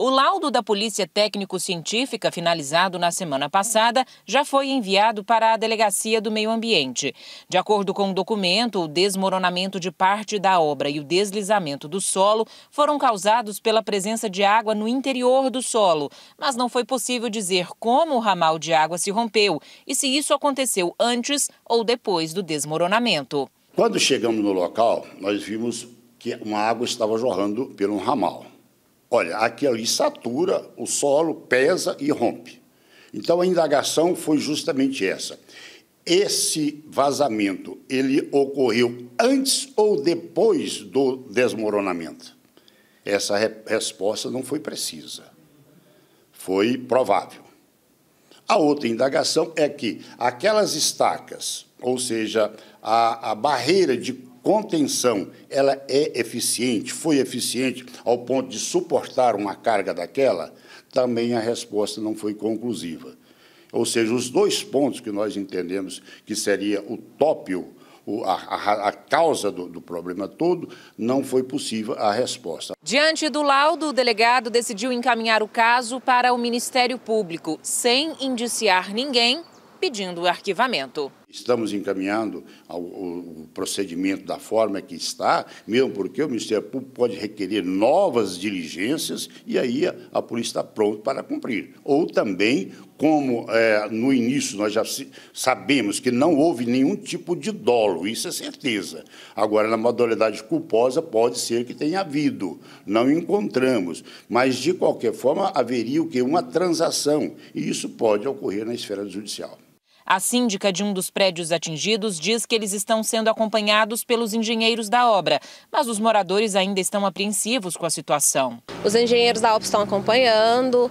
O laudo da Polícia Técnico-Científica, finalizado na semana passada, já foi enviado para a Delegacia do Meio Ambiente. De acordo com o documento, o desmoronamento de parte da obra e o deslizamento do solo foram causados pela presença de água no interior do solo, mas não foi possível dizer como o ramal de água se rompeu e se isso aconteceu antes ou depois do desmoronamento. Quando chegamos no local, nós vimos que uma água estava jorrando pelo ramal. Olha, aquilo ali satura o solo, pesa e rompe. Então a indagação foi justamente essa. Esse vazamento, ele ocorreu antes ou depois do desmoronamento? Essa re resposta não foi precisa. Foi provável. A outra indagação é que aquelas estacas, ou seja, a, a barreira de contenção ela é eficiente, foi eficiente ao ponto de suportar uma carga daquela, também a resposta não foi conclusiva. Ou seja, os dois pontos que nós entendemos que seria o tópio, a, a, a causa do, do problema todo, não foi possível a resposta. Diante do laudo, o delegado decidiu encaminhar o caso para o Ministério Público, sem indiciar ninguém, pedindo o arquivamento. Estamos encaminhando o procedimento da forma que está, mesmo porque o Ministério Público pode requerer novas diligências e aí a, polícia está pronta para cumprir. Ou também, como é, no início nós já sabemos que não houve nenhum tipo de dolo, isso é certeza. Agora, na modalidade culposa, pode ser que tenha havido, não encontramos. Mas, de qualquer forma, haveria o que? Uma transação. E isso pode ocorrer na esfera judicial. A síndica de um dos prédios atingidos diz que eles estão sendo acompanhados pelos engenheiros da obra, mas os moradores ainda estão apreensivos com a situação. Os engenheiros da obra estão acompanhando.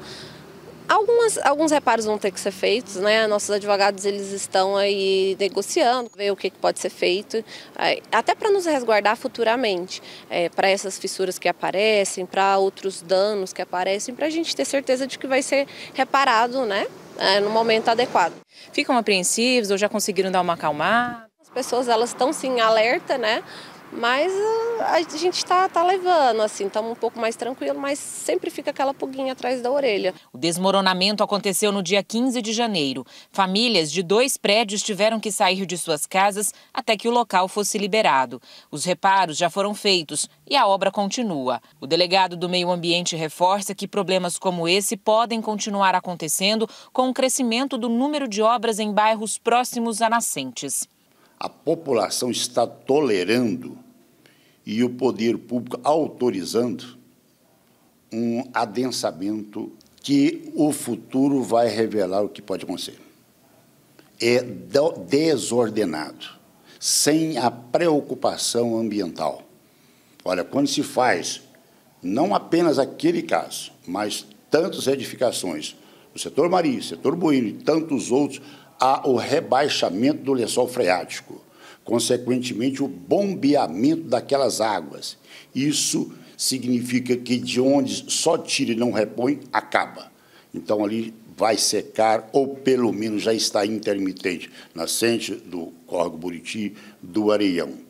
Algumas, alguns reparos vão ter que ser feitos, né? Nossos advogados eles estão aí negociando, ver o que pode ser feito, até para nos resguardar futuramente, é, para essas fissuras que aparecem, para outros danos que aparecem, para a gente ter certeza de que vai ser reparado, né? É, no momento adequado. Ficam apreensivos ou já conseguiram dar uma acalmada? As pessoas elas estão sim alerta, né? Mas ah, a gente está tá levando, assim, estamos um pouco mais tranquilo, mas sempre fica aquela pulguinha atrás da orelha. O desmoronamento aconteceu no dia 15 de janeiro. Famílias de dois prédios tiveram que sair de suas casas até que o local fosse liberado. Os reparos já foram feitos e a obra continua. O delegado do Meio Ambiente reforça que problemas como esse podem continuar acontecendo com o crescimento do número de obras em bairros próximos a nascentes a população está tolerando e o poder público autorizando um adensamento que o futuro vai revelar o que pode acontecer. É desordenado, sem a preocupação ambiental. Olha, quando se faz, não apenas aquele caso, mas tantas edificações, o setor marinho, o setor buíno e tantos outros, há o rebaixamento do lençol freático, consequentemente, o bombeamento daquelas águas. Isso significa que de onde só tira e não repõe, acaba. Então, ali vai secar, ou pelo menos já está intermitente, nascente do Corgo Buriti, do Areião.